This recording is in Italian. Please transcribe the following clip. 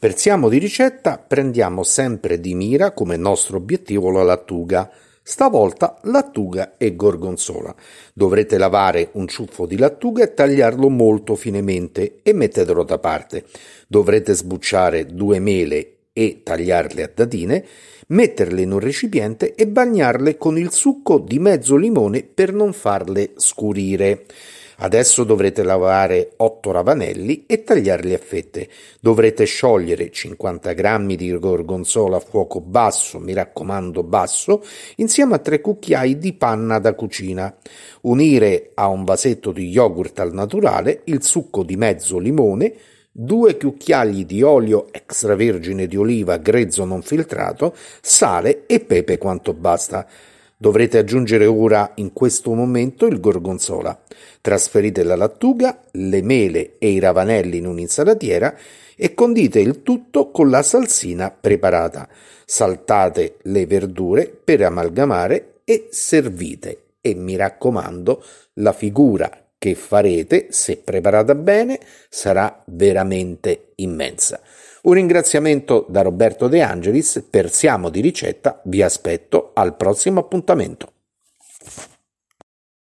Per Siamo di ricetta prendiamo sempre di mira come nostro obiettivo la lattuga, stavolta lattuga e gorgonzola. Dovrete lavare un ciuffo di lattuga e tagliarlo molto finemente e mettetelo da parte. Dovrete sbucciare due mele e tagliarle a dadine, metterle in un recipiente e bagnarle con il succo di mezzo limone per non farle scurire. Adesso dovrete lavare 8 ravanelli e tagliarli a fette. Dovrete sciogliere 50 g di gorgonzola a fuoco basso, mi raccomando basso, insieme a 3 cucchiai di panna da cucina. Unire a un vasetto di yogurt al naturale il succo di mezzo limone, 2 cucchiai di olio extravergine di oliva grezzo non filtrato, sale e pepe quanto basta. Dovrete aggiungere ora in questo momento il gorgonzola. Trasferite la lattuga, le mele e i ravanelli in un'insalatiera e condite il tutto con la salsina preparata. Saltate le verdure per amalgamare e servite. E mi raccomando, la figura che farete, se preparata bene, sarà veramente immensa. Un ringraziamento da Roberto De Angelis per Siamo di ricetta, vi aspetto al prossimo appuntamento.